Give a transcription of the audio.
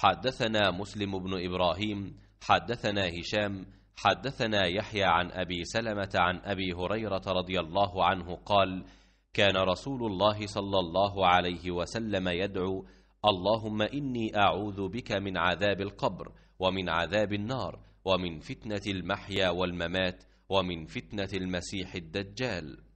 حدثنا مسلم بن إبراهيم حدثنا هشام حدثنا يحيى عن أبي سلمة عن أبي هريرة رضي الله عنه قال كان رسول الله صلى الله عليه وسلم يدعو اللهم إني أعوذ بك من عذاب القبر ومن عذاب النار ومن فتنة المحيا والممات ومن فتنة المسيح الدجال